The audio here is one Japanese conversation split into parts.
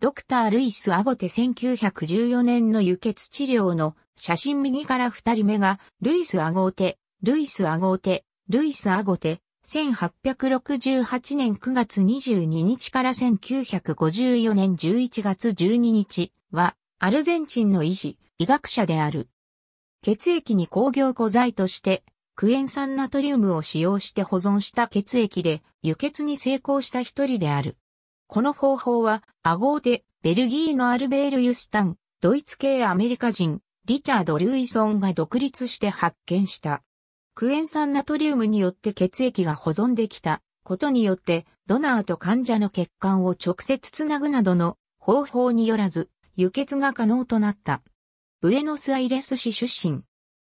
ドクター・ルイス・アボテ1914年の輸血治療の写真右から二人目が、ルイス・アゴーテ、ルイス・アゴーテ、ルイス・アゴテ、1868年9月22日から1954年11月12日は、アルゼンチンの医師、医学者である。血液に工業庫剤として、クエン酸ナトリウムを使用して保存した血液で輸血に成功した一人である。この方法は、アゴーで、ベルギーのアルベール・ユスタン、ドイツ系アメリカ人、リチャード・ルイソンが独立して発見した。クエン酸ナトリウムによって血液が保存できたことによって、ドナーと患者の血管を直接つなぐなどの方法によらず、輸血が可能となった。ブエノスアイレス市出身。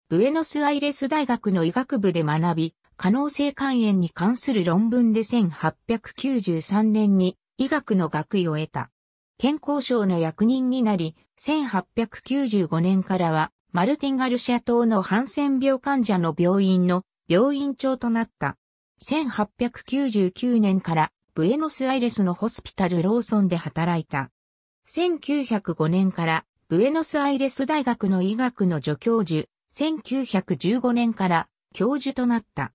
ブエノスアイレス大学の医学部で学び、可能性肝炎に関する論文で1893年に医学の学位を得た。健康省の役人になり、1895年からは、マルティン・ガルシア島のハンセン病患者の病院の病院長となった。1899年からブエノスアイレスのホスピタルローソンで働いた。1905年からブエノスアイレス大学の医学の助教授、1915年から教授となった。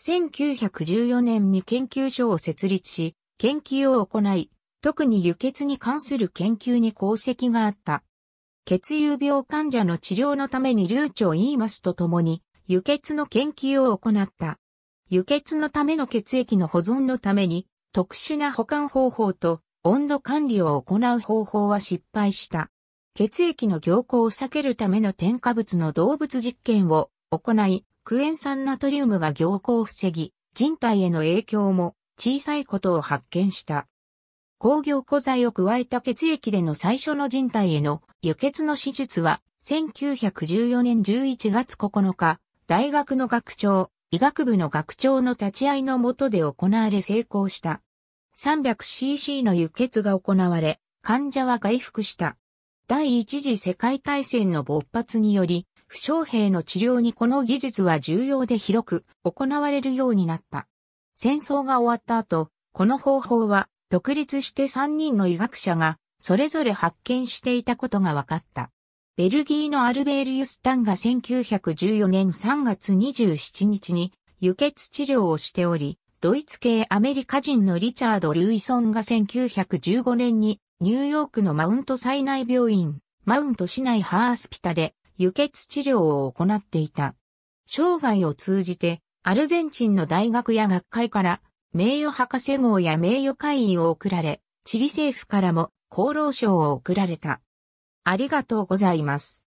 1914年に研究所を設立し、研究を行い、特に輸血に関する研究に功績があった。血友病患者の治療のために流暢言いますとともに、輸血の研究を行った。輸血のための血液の保存のために、特殊な保管方法と温度管理を行う方法は失敗した。血液の凝固を避けるための添加物の動物実験を行い、クエン酸ナトリウムが凝固を防ぎ、人体への影響も小さいことを発見した。工業古材を加えた血液での最初の人体への輸血の手術は、1914年11月9日、大学の学長、医学部の学長の立ち会いのもとで行われ成功した。300cc の輸血が行われ、患者は回復した。第一次世界大戦の勃発により、負傷兵の治療にこの技術は重要で広く行われるようになった。戦争が終わった後、この方法は独立して3人の医学者がそれぞれ発見していたことが分かった。ベルギーのアルベール・ユスタンが1914年3月27日に輸血治療をしており、ドイツ系アメリカ人のリチャード・ルイソンが1915年にニューヨークのマウント災内病院、マウント市内ハースピタで輸血治療を行っていた。生涯を通じてアルゼンチンの大学や学会から名誉博士号や名誉会員を贈られ、チリ政府からも厚労省を贈られた。ありがとうございます。